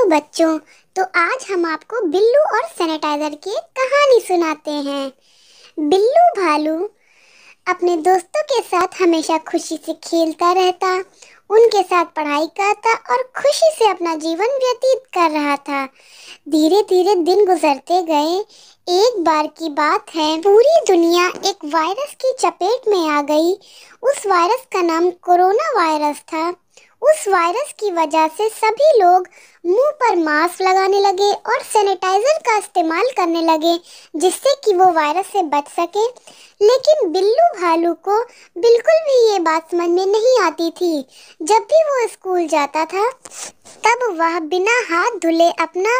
hello तो बच्चों तो आज हम आपको बिल्लू और सैनिटाइजर की कहानी सुनाते हैं बिल्लू भालू अपने दोस्तों के साथ हमेशा खुशी से खेलता रहता उनके साथ पढ़ाई करता और खुशी से अपना जीवन व्यतीत कर रहा था धीरे धीरे दिन गुजरते गए एक बार की बात है पूरी दुनिया एक वायरस की चपेट में आ गई उस वायरस का नाम कोरोना वायरस था उस वायरस की वजह से सभी लोग मुंह पर मास्क लगाने लगे और सैनिटाइजर का इस्तेमाल करने लगे जिससे कि वो वायरस से बच सके लेकिन बिल्लू भालू को बिल्कुल भी ये बात समझ में नहीं आती थी जब भी वो स्कूल जाता था तब वह बिना हाथ धुले अपना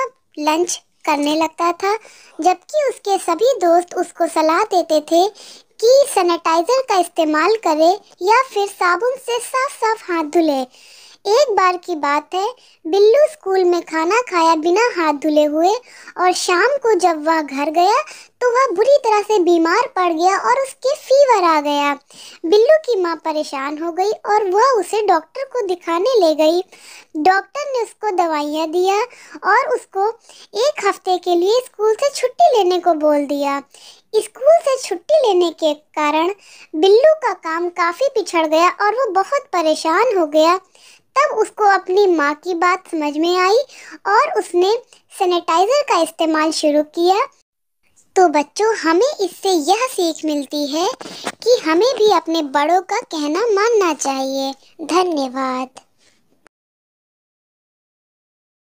लंच करने लगता था जबकि उसके सभी दोस्त उसको सलाह देते थे की सैनिटाइजर का इस्तेमाल करें या फिर साबुन से साफ साफ हाथ धुलें एक बार की बात है बिल्लू स्कूल में खाना खाया बिना हाथ धुले हुए और शाम को जब वह घर गया तो वह बुरी तरह से बीमार पड़ गया और उसके फीवर आ गया बिल्लू की माँ परेशान हो गई और वह उसे डॉक्टर को दिखाने ले गई डॉक्टर ने उसको दवाइयाँ दिया और उसको एक हफ्ते के लिए स्कूल से छुट्टी लेने को बोल दिया स्कूल से छुट्टी लेने के कारण बिल्लू का काम काफ़ी पिछड़ गया और वो बहुत परेशान हो गया तब उसको अपनी माँ की बात समझ में आई और उसने सैनिटाइज़र का इस्तेमाल शुरू किया तो बच्चों हमें इससे यह सीख मिलती है कि हमें भी अपने बड़ों का कहना मानना चाहिए धन्यवाद